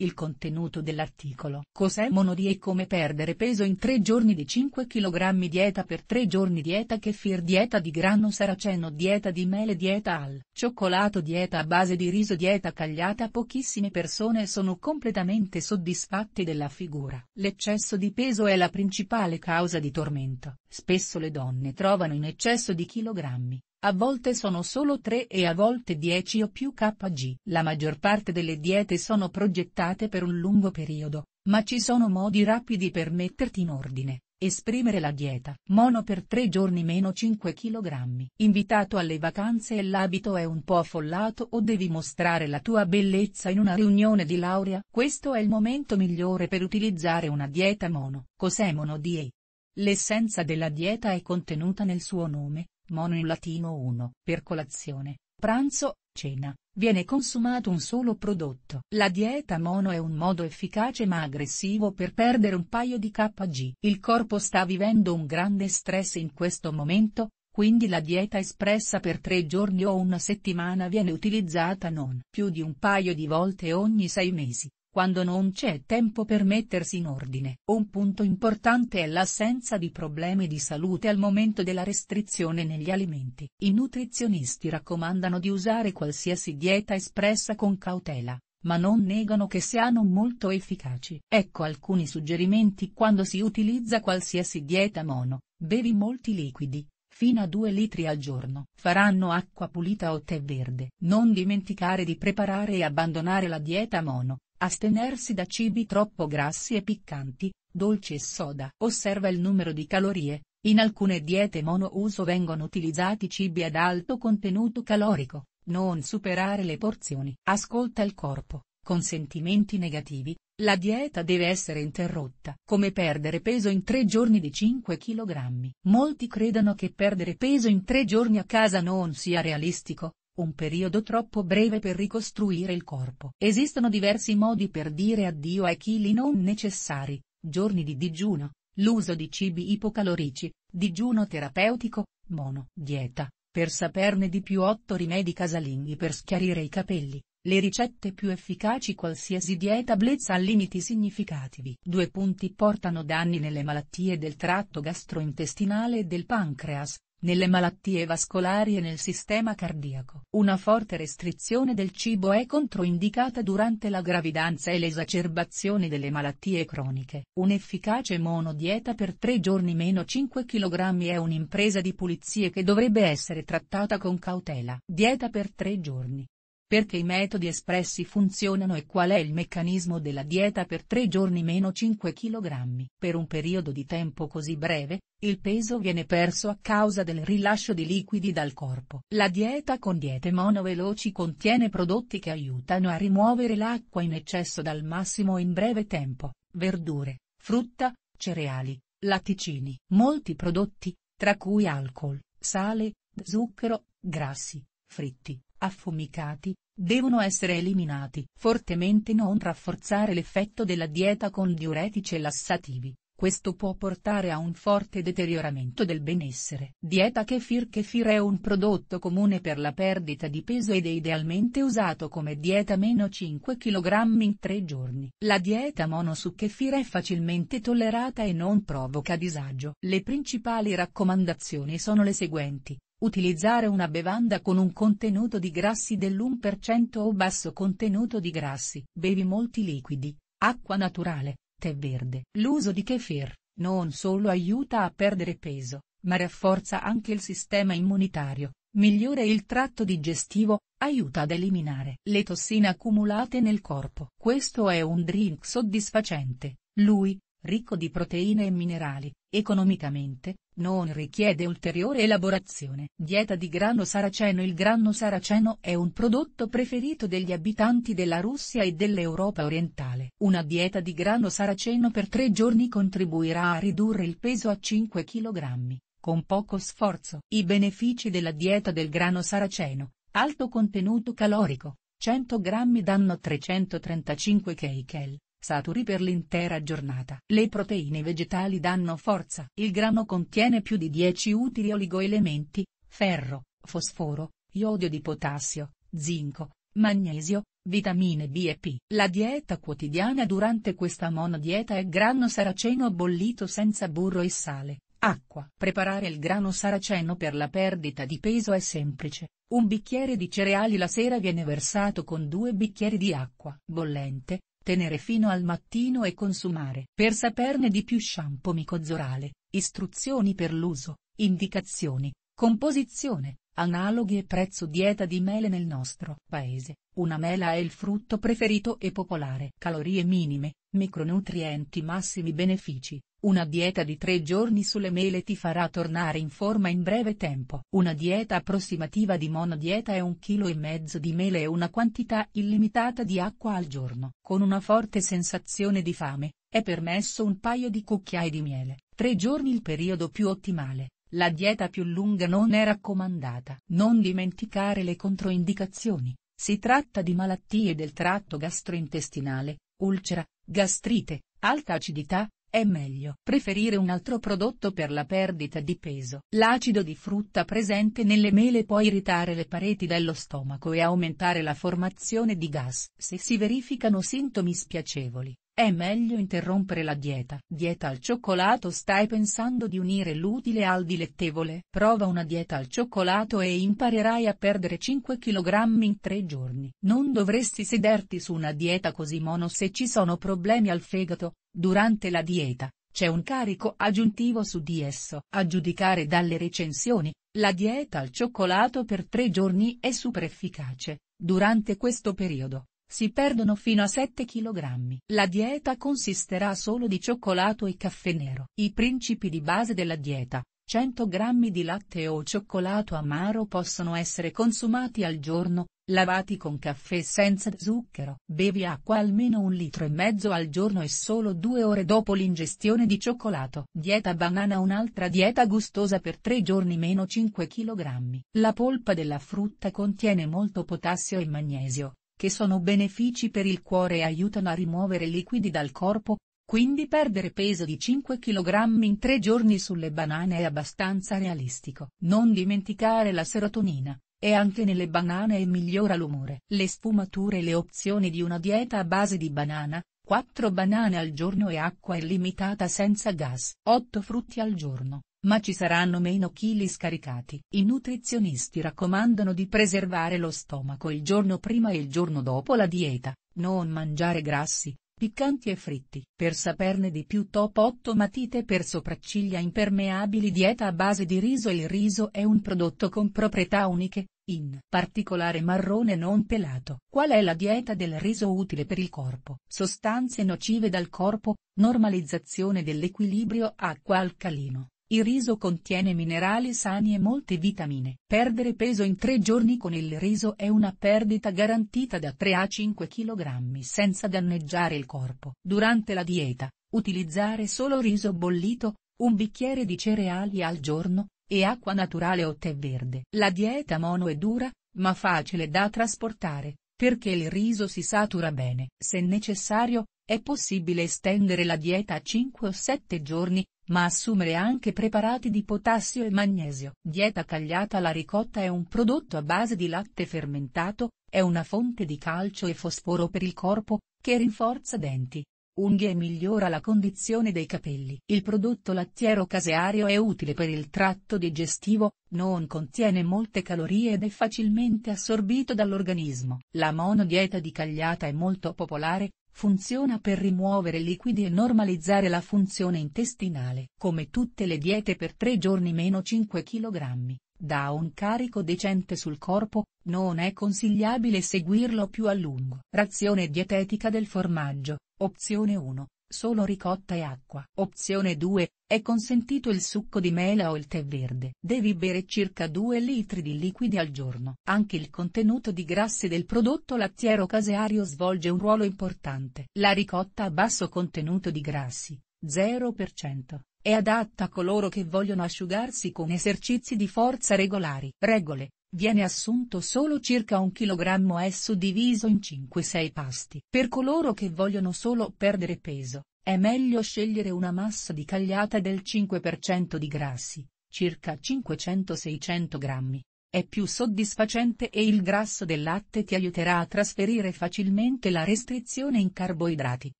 Il contenuto dell'articolo Cos'è monodie e come perdere peso in 3 giorni di 5 kg Dieta per 3 giorni Dieta kefir Dieta di grano saraceno Dieta di mele Dieta al cioccolato Dieta a base di riso Dieta cagliata Pochissime persone sono completamente soddisfatte della figura. L'eccesso di peso è la principale causa di tormento. Spesso le donne trovano in eccesso di chilogrammi, a volte sono solo 3 e a volte 10 o più kg. La maggior parte delle diete sono progettate per un lungo periodo, ma ci sono modi rapidi per metterti in ordine. Esprimere la dieta. Mono per 3 giorni meno 5 kg. Invitato alle vacanze e l'abito è un po' affollato o devi mostrare la tua bellezza in una riunione di laurea. Questo è il momento migliore per utilizzare una dieta mono. Cos'è mono dieta? L'essenza della dieta è contenuta nel suo nome, Mono in latino 1. Per colazione, pranzo, cena, viene consumato un solo prodotto. La dieta mono è un modo efficace ma aggressivo per perdere un paio di kg. Il corpo sta vivendo un grande stress in questo momento, quindi la dieta espressa per tre giorni o una settimana viene utilizzata non più di un paio di volte ogni sei mesi quando non c'è tempo per mettersi in ordine. Un punto importante è l'assenza di problemi di salute al momento della restrizione negli alimenti. I nutrizionisti raccomandano di usare qualsiasi dieta espressa con cautela, ma non negano che siano molto efficaci. Ecco alcuni suggerimenti quando si utilizza qualsiasi dieta mono, bevi molti liquidi, fino a 2 litri al giorno. Faranno acqua pulita o tè verde. Non dimenticare di preparare e abbandonare la dieta mono, Astenersi da cibi troppo grassi e piccanti, dolci e soda. Osserva il numero di calorie. In alcune diete monouso vengono utilizzati cibi ad alto contenuto calorico. Non superare le porzioni. Ascolta il corpo. Con sentimenti negativi, la dieta deve essere interrotta. Come perdere peso in tre giorni di 5 kg. Molti credono che perdere peso in tre giorni a casa non sia realistico, un periodo troppo breve per ricostruire il corpo. Esistono diversi modi per dire addio ai chili non necessari, giorni di digiuno, l'uso di cibi ipocalorici, digiuno terapeutico, mono, dieta. Per saperne di più 8 rimedi casalinghi per schiarire i capelli, le ricette più efficaci qualsiasi dieta blezza a limiti significativi. Due punti portano danni nelle malattie del tratto gastrointestinale e del pancreas, nelle malattie vascolari e nel sistema cardiaco. Una forte restrizione del cibo è controindicata durante la gravidanza e l'esacerbazione delle malattie croniche. Un'efficace monodieta per 3 giorni meno 5 kg è un'impresa di pulizie che dovrebbe essere trattata con cautela. Dieta per 3 giorni. Perché i metodi espressi funzionano e qual è il meccanismo della dieta per 3 giorni meno 5 kg. Per un periodo di tempo così breve, il peso viene perso a causa del rilascio di liquidi dal corpo. La dieta con diete monoveloci contiene prodotti che aiutano a rimuovere l'acqua in eccesso dal massimo in breve tempo, verdure, frutta, cereali, latticini. Molti prodotti, tra cui alcol, sale, zucchero, grassi, fritti, affumicati, devono essere eliminati. Fortemente non rafforzare l'effetto della dieta con diuretici e lassativi, questo può portare a un forte deterioramento del benessere. Dieta kefir Kefir è un prodotto comune per la perdita di peso ed è idealmente usato come dieta meno 5 kg in 3 giorni. La dieta mono su kefir è facilmente tollerata e non provoca disagio. Le principali raccomandazioni sono le seguenti. Utilizzare una bevanda con un contenuto di grassi dell'1% o basso contenuto di grassi. Bevi molti liquidi, acqua naturale, tè verde. L'uso di kefir non solo aiuta a perdere peso, ma rafforza anche il sistema immunitario, migliora il tratto digestivo, aiuta ad eliminare le tossine accumulate nel corpo. Questo è un drink soddisfacente, lui, ricco di proteine e minerali, economicamente, non richiede ulteriore elaborazione. Dieta di grano saraceno Il grano saraceno è un prodotto preferito degli abitanti della Russia e dell'Europa orientale. Una dieta di grano saraceno per tre giorni contribuirà a ridurre il peso a 5 kg, con poco sforzo. I benefici della dieta del grano saraceno, alto contenuto calorico, 100 g danno 335 kcal, saturi per l'intera giornata. Le proteine vegetali danno forza. Il grano contiene più di 10 utili oligoelementi, ferro, fosforo, iodio di potassio, zinco, magnesio, vitamine B e P. La dieta quotidiana durante questa monodieta è grano saraceno bollito senza burro e sale. Acqua. Preparare il grano saraceno per la perdita di peso è semplice. Un bicchiere di cereali la sera viene versato con due bicchieri di acqua bollente, tenere fino al mattino e consumare. Per saperne di più shampoo micozorale, istruzioni per l'uso, indicazioni, composizione, analoghi e prezzo dieta di mele nel nostro paese. Una mela è il frutto preferito e popolare. Calorie minime, Micronutrienti massimi benefici, una dieta di tre giorni sulle mele ti farà tornare in forma in breve tempo. Una dieta approssimativa di monodieta è un chilo e mezzo di mele e una quantità illimitata di acqua al giorno. Con una forte sensazione di fame, è permesso un paio di cucchiai di miele. Tre giorni il periodo più ottimale. La dieta più lunga non è raccomandata. Non dimenticare le controindicazioni. Si tratta di malattie del tratto gastrointestinale, ulcera, gastrite, alta acidità, è meglio preferire un altro prodotto per la perdita di peso. L'acido di frutta presente nelle mele può irritare le pareti dello stomaco e aumentare la formazione di gas. Se si verificano sintomi spiacevoli, è meglio interrompere la dieta. Dieta al cioccolato Stai pensando di unire l'utile al dilettevole? Prova una dieta al cioccolato e imparerai a perdere 5 kg in 3 giorni. Non dovresti sederti su una dieta così mono se ci sono problemi al fegato, durante la dieta. C'è un carico aggiuntivo su di esso. A giudicare dalle recensioni, la dieta al cioccolato per 3 giorni è super efficace, durante questo periodo si perdono fino a 7 kg. La dieta consisterà solo di cioccolato e caffè nero. I principi di base della dieta, 100 g di latte o cioccolato amaro possono essere consumati al giorno, lavati con caffè senza zucchero. Bevi acqua almeno un litro e mezzo al giorno e solo due ore dopo l'ingestione di cioccolato. Dieta banana Un'altra dieta gustosa per 3 giorni meno 5 kg. La polpa della frutta contiene molto potassio e magnesio, che sono benefici per il cuore e aiutano a rimuovere liquidi dal corpo, quindi perdere peso di 5 kg in 3 giorni sulle banane è abbastanza realistico. Non dimenticare la serotonina, è anche nelle banane e migliora l'umore. Le sfumature e le opzioni di una dieta a base di banana, 4 banane al giorno e acqua illimitata senza gas. 8 frutti al giorno, ma ci saranno meno chili scaricati. I nutrizionisti raccomandano di preservare lo stomaco il giorno prima e il giorno dopo la dieta, non mangiare grassi, piccanti e fritti. Per saperne di più top 8 matite per sopracciglia impermeabili dieta a base di riso Il riso è un prodotto con proprietà uniche, in particolare marrone non pelato. Qual è la dieta del riso utile per il corpo? Sostanze nocive dal corpo, normalizzazione dell'equilibrio acqua-alcalino. Il riso contiene minerali sani e molte vitamine. Perdere peso in tre giorni con il riso è una perdita garantita da 3 a 5 kg senza danneggiare il corpo. Durante la dieta, utilizzare solo riso bollito, un bicchiere di cereali al giorno, e acqua naturale o tè verde. La dieta mono è dura, ma facile da trasportare, perché il riso si satura bene. Se necessario, è possibile estendere la dieta a 5 o 7 giorni, ma assumere anche preparati di potassio e magnesio. Dieta cagliata La ricotta è un prodotto a base di latte fermentato, è una fonte di calcio e fosforo per il corpo, che rinforza denti, unghie e migliora la condizione dei capelli. Il prodotto lattiero caseario è utile per il tratto digestivo, non contiene molte calorie ed è facilmente assorbito dall'organismo. La monodieta di cagliata è molto popolare, Funziona per rimuovere liquidi e normalizzare la funzione intestinale. Come tutte le diete per 3 giorni meno 5 kg, da un carico decente sul corpo, non è consigliabile seguirlo più a lungo. Razione dietetica del formaggio, opzione 1, Solo ricotta e acqua. Opzione 2, è consentito il succo di mela o il tè verde. Devi bere circa 2 litri di liquidi al giorno. Anche il contenuto di grassi del prodotto lattiero caseario svolge un ruolo importante. La ricotta a basso contenuto di grassi, 0%, è adatta a coloro che vogliono asciugarsi con esercizi di forza regolari. Regole. Viene assunto solo circa un chilogrammo e suddiviso in 5-6 pasti. Per coloro che vogliono solo perdere peso, è meglio scegliere una massa di cagliata del 5% di grassi, circa 500-600 grammi. È più soddisfacente e il grasso del latte ti aiuterà a trasferire facilmente la restrizione in carboidrati.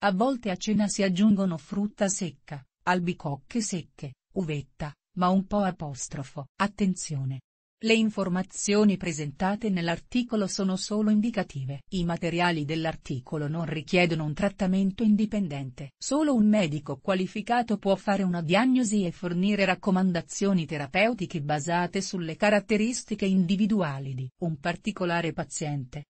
A volte a cena si aggiungono frutta secca, albicocche secche, uvetta, ma un po' apostrofo. Attenzione, le informazioni presentate nell'articolo sono solo indicative. I materiali dell'articolo non richiedono un trattamento indipendente. Solo un medico qualificato può fare una diagnosi e fornire raccomandazioni terapeutiche basate sulle caratteristiche individuali di un particolare paziente.